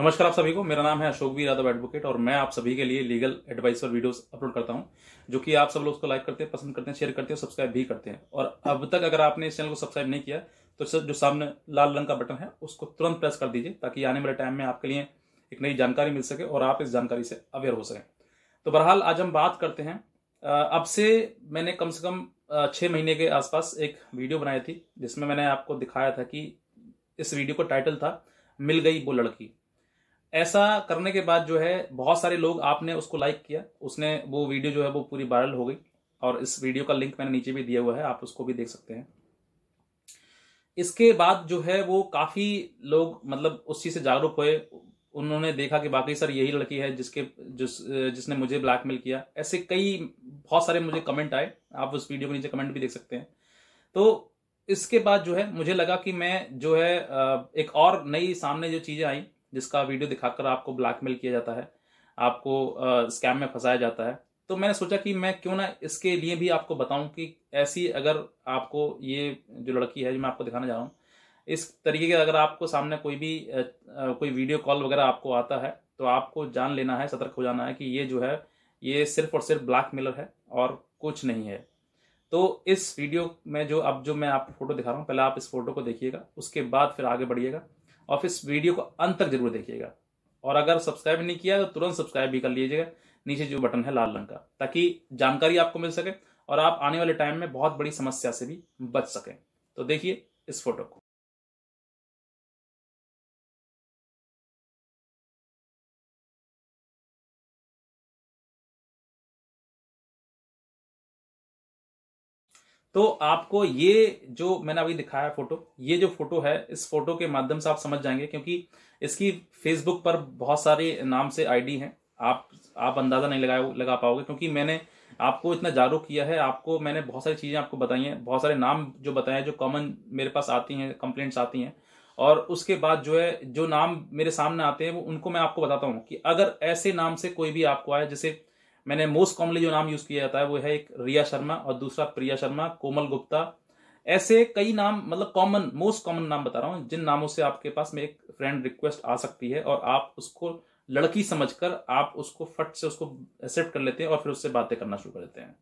नमस्कार आप सभी को मेरा नाम है अशोक वीर यादव एडवोकेट और मैं आप सभी के लिए लीगल एडवाइस और वीडियोस अपलोड करता हूं जो कि आप सब लोग उसको लाइक करते हैं पसंद करते हैं शेयर करते हैं सब्सक्राइब भी करते हैं और अब तक अगर आपने इस चैनल को सब्सक्राइब नहीं किया तो जो सामने लाल रंग का बटन है उसको तुरंत प्रेस कर दीजिए ताकि आने वाले टाइम में आपके लिए एक नई जानकारी मिल सके और आप इस जानकारी से अवेयर हो सकें तो बहरहाल आज हम बात करते हैं अब से मैंने कम से कम छः महीने के आसपास एक वीडियो बनाई थी जिसमें मैंने आपको दिखाया था कि इस वीडियो का टाइटल था मिल गई वो लड़की ऐसा करने के बाद जो है बहुत सारे लोग आपने उसको लाइक किया उसने वो वीडियो जो है वो पूरी वायरल हो गई और इस वीडियो का लिंक मैंने नीचे भी दिया हुआ है आप उसको भी देख सकते हैं इसके बाद जो है वो काफ़ी लोग मतलब उस चीज़ से जागरूक हुए उन्होंने देखा कि बाकी सर यही लड़की है जिसके जिस जिसने मुझे ब्लैकमेल किया ऐसे कई बहुत सारे मुझे कमेंट आए आप उस वीडियो के नीचे कमेंट भी देख सकते हैं तो इसके बाद जो है मुझे लगा कि मैं जो है एक और नई सामने जो चीज़ें आई जिसका वीडियो दिखाकर आपको ब्लैकमेल किया जाता है आपको स्कैम में फंसाया जाता है तो मैंने सोचा कि मैं क्यों ना इसके लिए भी आपको बताऊं कि ऐसी अगर आपको ये जो लड़की है जो मैं आपको दिखाना जा रहा हूँ इस तरीके के अगर आपको सामने कोई भी कोई वीडियो कॉल वगैरह आपको आता है तो आपको जान लेना है सतर्क हो जाना है कि ये जो है ये सिर्फ और सिर्फ ब्लैक मिलर है और कुछ नहीं है तो इस वीडियो में जो अब जो मैं आपको फोटो दिखा रहा हूँ पहले आप इस फोटो को देखिएगा उसके बाद फिर आगे बढ़िएगा और इस वीडियो को अंत तक जरूर देखिएगा और अगर सब्सक्राइब नहीं किया तो तुरंत सब्सक्राइब भी कर लीजिएगा नीचे जो बटन है लाल रंग का ताकि जानकारी आपको मिल सके और आप आने वाले टाइम में बहुत बड़ी समस्या से भी बच सकें तो देखिए इस फोटो को तो आपको ये जो मैंने अभी दिखाया फोटो ये जो फोटो है इस फोटो के माध्यम से आप समझ जाएंगे क्योंकि इसकी फेसबुक पर बहुत सारे नाम से आईडी हैं आप आप अंदाज़ा नहीं लगा लगा पाओगे क्योंकि मैंने आपको इतना जागरूक किया है आपको मैंने बहुत सारी चीज़ें आपको बताई हैं बहुत सारे नाम जो बताए हैं जो कॉमन मेरे पास आती हैं कंप्लेंट्स आती हैं और उसके बाद जो है जो नाम मेरे सामने आते हैं वो उनको मैं आपको बताता हूँ कि अगर ऐसे नाम से कोई भी आपको आए जैसे मैंने मोस्ट कॉमनली जो नाम यूज किया जाता है वो है एक रिया शर्मा और दूसरा प्रिया शर्मा कोमल गुप्ता ऐसे कई नाम मतलब कॉमन मोस्ट कॉमन नाम बता रहा हूँ जिन नामों से आपके पास में एक फ्रेंड रिक्वेस्ट आ सकती है और आप उसको लड़की समझकर आप उसको फट से उसको एक्सेप्ट कर लेते हैं और फिर उससे बातें करना शुरू कर देते हैं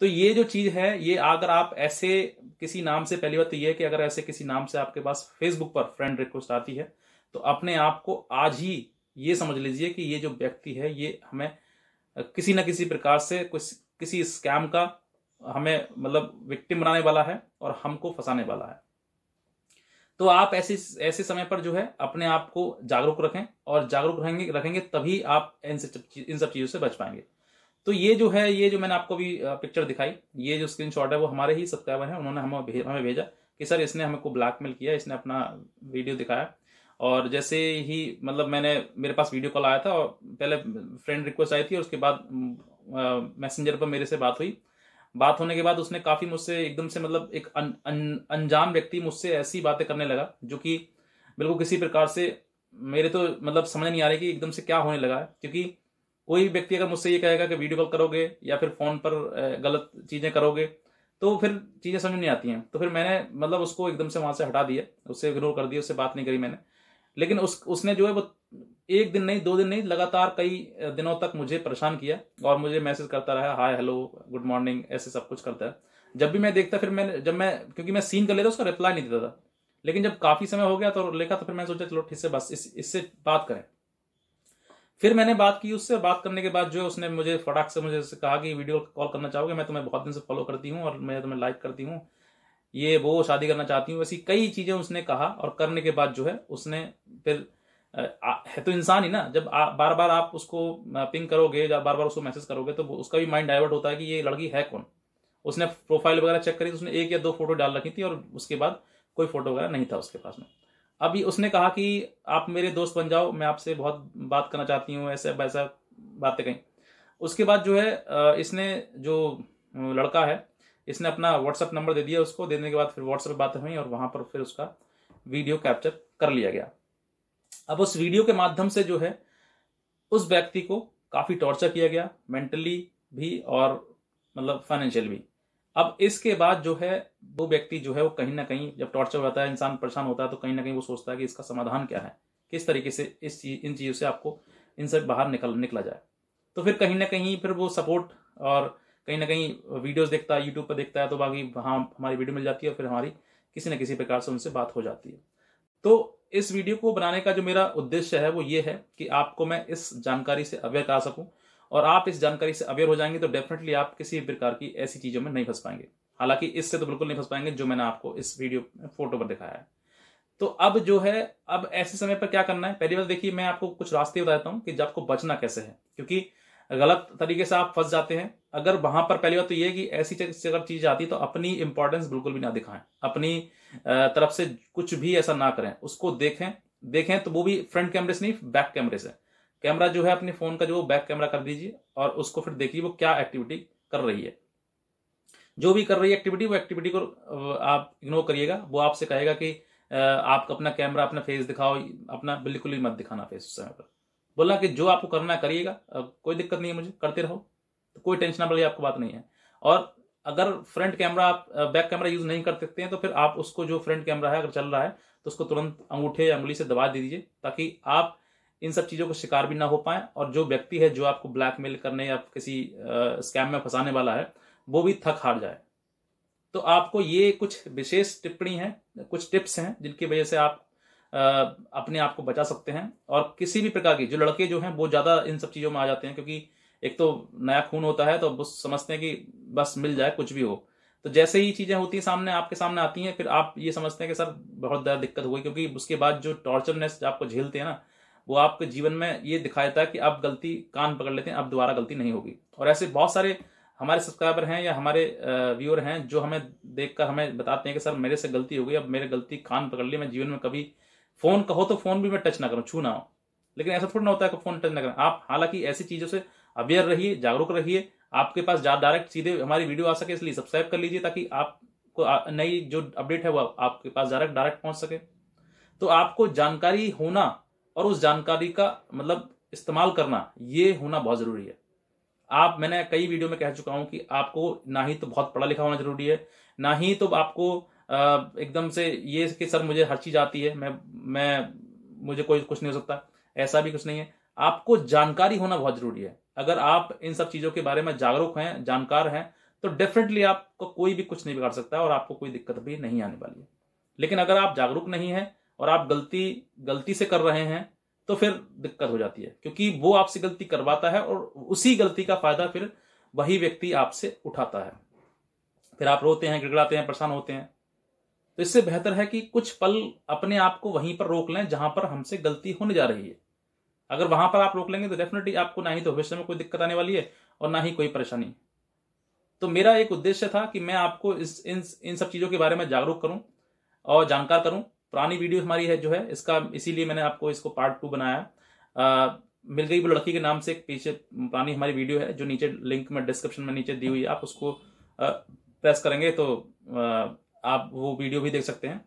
तो ये जो चीज है ये अगर आप ऐसे किसी नाम से पहली बात तो ये है कि अगर ऐसे किसी नाम से आपके पास फेसबुक पर फ्रेंड रिक्वेस्ट आती है तो अपने आप को आज ही ये समझ लीजिए कि ये जो व्यक्ति है ये हमें किसी ना किसी प्रकार से कुछ किसी स्कैम का हमें मतलब विक्टिम बनाने वाला है और हमको फंसाने वाला है तो आप ऐसे ऐसे समय पर जो है अपने आप को जागरूक रखें और जागरूक रहेंगे रखेंगे तभी आप इन इन सब चीज़ों से बच पाएंगे तो ये जो है ये जो मैंने आपको भी पिक्चर दिखाई ये जो स्क्रीन है वो हमारे ही सब्सक्राइबर है उन्होंने हमें हमें भेजा कि सर इसने हमको ब्लैकमेल किया इसने अपना वीडियो दिखाया और जैसे ही मतलब मैंने मेरे पास वीडियो कॉल आया था और पहले फ्रेंड रिक्वेस्ट आई थी और उसके बाद मैसेंजर पर मेरे से बात हुई बात होने के बाद उसने काफ़ी मुझसे एकदम से मतलब एक अनजान व्यक्ति मुझसे ऐसी बातें करने लगा जो कि बिल्कुल किसी प्रकार से मेरे तो मतलब समझ नहीं आ रही कि एकदम से क्या होने लगा है क्योंकि कोई भी व्यक्ति अगर मुझसे ये कहेगा कि वीडियो कॉल करोगे या फिर फ़ोन पर गलत चीज़ें करोगे तो फिर चीज़ें समझ नहीं आती हैं तो फिर मैंने मतलब उसको एकदम से वहां से हटा दिया उससे इग्नोर कर दिया उससे बात नहीं करी मैंने लेकिन उस उसने जो है वो एक दिन नहीं दो दिन नहीं लगातार कई दिनों तक मुझे परेशान किया और मुझे मैसेज करता रहा हाय हेलो गुड मॉर्निंग ऐसे सब कुछ करता है जब भी मैं देखता फिर मैंने जब मैं क्योंकि मैं सीन कर लेता उसका रिप्लाई नहीं देता था लेकिन जब काफी समय हो गया तो लिखा तो फिर मैंने सोचा चलो ठीक से बस इस इससे बात करें फिर मैंने बात की उससे बात करने के बाद जो है उसने मुझे फटाक से मुझे कहा कि वीडियो कॉल करना चाहोगे मैं तुम्हें बहुत दिन से फॉलो करती हूँ और मैं तुम्हें लाइक करती हूँ ये वो शादी करना चाहती हूँ वैसी कई चीजें उसने कहा और करने के बाद जो है उसने फिर है तो इंसान ही ना जब आ, बार बार आप उसको पिंग करोगे या बार बार उसको मैसेज करोगे तो उसका भी माइंड डाइवर्ट होता है कि ये लड़की है कौन उसने प्रोफाइल वगैरह चेक करी तो उसने एक या दो फोटो डाल रखी थी और उसके बाद कोई फोटो वगैरह नहीं था उसके पास में अभी उसने कहा कि आप मेरे दोस्त बन जाओ मैं आपसे बहुत बात करना चाहती हूँ ऐसे वैसा बातें कहीं उसके बाद जो है इसने जो लड़का है इसने अपना व्हाट्सअप नंबर दे दिया उसको देने के बाद फिर व्हाट्सएप बात हुई और वहां पर फिर उसका वीडियो कैप्चर कर लिया गया अब उस वीडियो के माध्यम से जो है उस व्यक्ति को काफी टॉर्चर किया गया मेंटली भी और मतलब फाइनेंशियल भी अब इसके बाद जो है वो व्यक्ति जो है वो कहीं ना कहीं जब टॉर्चर होता है इंसान परेशान होता है तो कहीं ना कहीं वो सोचता है कि इसका समाधान क्या है किस तरीके से इस चीज इन चीज़ों से आपको इनसे बाहर निकल निकला जाए तो फिर कहीं ना कहीं फिर वो सपोर्ट और कहीं ना कहीं वीडियोस देखता है यूट्यूब पर देखता है तो बाकी हाँ हमारी वीडियो मिल जाती है फिर हमारी किसी न किसी प्रकार से उनसे बात हो जाती है तो इस वीडियो को बनाने का जो मेरा उद्देश्य है वो ये है कि आपको मैं इस जानकारी से अवेयर करा सकूं और आप इस जानकारी से अवेयर हो जाएंगे तो डेफिनेटली आप किसी प्रकार की ऐसी चीजों में नहीं फंस पाएंगे हालांकि इससे तो बिल्कुल नहीं फंस पाएंगे जो मैंने आपको इस वीडियो में फोटो पर दिखाया है तो अब जो है अब ऐसे समय पर क्या करना है पहली बार देखिए मैं आपको कुछ रास्ते बताता हूँ कि आपको बचना कैसे है क्योंकि गलत तरीके से आप फंस जाते हैं अगर वहां पर पहली बात तो ये कि ऐसी अगर चीज आती है तो अपनी इंपॉर्टेंस बिल्कुल भी ना दिखाएं अपनी तरफ से कुछ भी ऐसा ना करें उसको देखें देखें तो वो भी फ्रंट कैमरे से नहीं बैक कैमरे से कैमरा जो है अपने फोन का जो बैक कैमरा कर दीजिए और उसको फिर देखिए वो क्या एक्टिविटी कर रही है जो भी कर रही है एक्टिविटी वो एक्टिविटी को आप इग्नोर करिएगा वो आपसे कहेगा कि आप अपना कैमरा अपना फेस दिखाओ अपना बिल्कुल ही मत दिखाना फेस उस समय पर बोला कि जो आपको करना करिएगा कोई दिक्कत नहीं है मुझे करते रहो तो कोई टेंशन वाली आपको बात नहीं है और अगर फ्रंट कैमरा आप बैक कैमरा यूज नहीं कर सकते हैं तो फिर आप उसको जो फ्रंट कैमरा है अगर चल रहा है तो उसको तुरंत अंगूठे या उंगली से दबा दे दीजिए ताकि आप इन सब चीज़ों का शिकार भी ना हो पाए और जो व्यक्ति है जो आपको ब्लैकमेल करने या किसी स्कैम में फंसाने वाला है वो भी थक हार जाए तो आपको ये कुछ विशेष टिप्पणी है कुछ टिप्स हैं जिनकी वजह से आप अपने आप को बचा सकते हैं और किसी भी प्रकार की जो लड़के जो हैं वो ज़्यादा इन सब चीज़ों में आ जाते हैं क्योंकि एक तो नया खून होता है तो बस समझते हैं कि बस मिल जाए कुछ भी हो तो जैसे ही चीज़ें होती हैं सामने आपके सामने आती हैं फिर आप ये समझते हैं कि सर बहुत ज़्यादा दिक्कत हुई क्योंकि उसके बाद जो टॉर्चरनेस आपको झेलते हैं ना वो आपके जीवन में ये दिखा देता है कि आप गलती कान पकड़ लेते हैं अब दोबारा गलती नहीं होगी और ऐसे बहुत सारे हमारे सब्सक्राइबर हैं या हमारे व्यूअर हैं जो हमें देखकर हमें बताते हैं कि सर मेरे से गलती हो गई अब मेरे गलती कान पकड़ ली मैं जीवन में कभी फोन कहो तो फोन भी मैं टच ना करूं छू ना हो लेकिन ऐसा थोड़ा ना होता है कि फोन टच ना करें आप हालांकि ऐसी चीजों से अवेयर रहिए जागरूक रहिए आपके पास डायरेक्ट सीधे हमारी वीडियो आ सके इसलिए सब्सक्राइब कर लीजिए ताकि आपको नई जो अपडेट है वो आपके पास डायरेक्ट डायरेक्ट पहुंच सके तो आपको जानकारी होना और उस जानकारी का मतलब इस्तेमाल करना ये होना बहुत जरूरी है आप मैंने कई वीडियो में कह चुका हूं कि आपको ना ही तो बहुत पढ़ा लिखा होना जरूरी है ना ही तो आपको एकदम से ये कि सर मुझे हर चीज आती है मैं मैं मुझे कोई कुछ नहीं हो सकता ऐसा भी कुछ नहीं है आपको जानकारी होना बहुत जरूरी है अगर आप इन सब चीजों के बारे में जागरूक हैं जानकार हैं तो डेफिनेटली आपको कोई भी कुछ नहीं बिगाड़ सकता और आपको कोई दिक्कत भी नहीं आने वाली है लेकिन अगर आप जागरूक नहीं है और आप गलती गलती से कर रहे हैं तो फिर दिक्कत हो जाती है क्योंकि वो आपसे गलती करवाता है और उसी गलती का फायदा फिर वही व्यक्ति आपसे उठाता है फिर आप रोते हैं गिड़गड़ाते हैं परेशान होते हैं तो इससे बेहतर है कि कुछ पल अपने आप को वहीं पर रोक लें जहां पर हमसे गलती होने जा रही है अगर वहां पर आप रोक लेंगे तो डेफिनेटली आपको ना ही तो भविष्य में कोई दिक्कत आने वाली है और ना ही कोई परेशानी तो मेरा एक उद्देश्य था कि मैं आपको इस इन इन सब चीज़ों के बारे में जागरूक करूं और जानकार करूं पुरानी वीडियो हमारी है जो है इसका इसीलिए मैंने आपको इसको पार्ट टू बनाया आ, मिल गई वो लड़की के नाम से एक पीछे पुरानी हमारी वीडियो है जो नीचे लिंक में डिस्क्रिप्शन में नीचे दी हुई है आप उसको आ, प्रेस करेंगे तो आ, आप वो वीडियो भी देख सकते हैं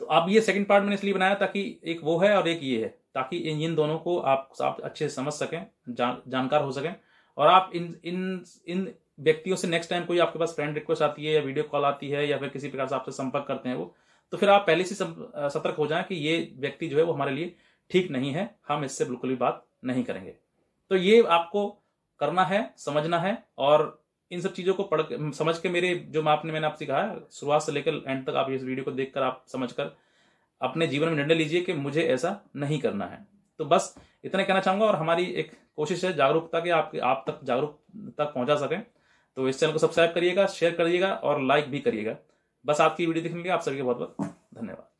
तो अब ये सेकंड पार्ट मैंने इसलिए बनाया ताकि एक वो है और एक ये है ताकि इन इन दोनों को आप आप अच्छे से समझ सकें जा, जानकार हो सकें और आप इन इन इन व्यक्तियों से नेक्स्ट टाइम कोई आपके पास फ्रेंड रिक्वेस्ट आती है या वीडियो कॉल आती है या फिर किसी प्रकार से आपसे संपर्क करते हैं वो तो फिर आप पहले से सतर्क हो जाए कि ये व्यक्ति जो है वो हमारे लिए ठीक नहीं है हम इससे बिल्कुल भी बात नहीं करेंगे तो ये आपको करना है समझना है और इन सब चीजों को पढ़ समझ के मेरे जो मैं आपने मैंने आपसे कहा शुरुआत से लेकर एंड तक आप इस वीडियो को देखकर आप समझ कर अपने जीवन में निर्णय लीजिए कि मुझे ऐसा नहीं करना है तो बस इतना कहना चाहूंगा और हमारी एक कोशिश है जागरूकता की आप आप तक जागरूक तक पहुंचा सकें तो इस चैनल को सब्सक्राइब करिएगा शेयर करिएगा और लाइक भी करिएगा बस आपकी वीडियो देखने के लिए आप सभी का बहुत बहुत धन्यवाद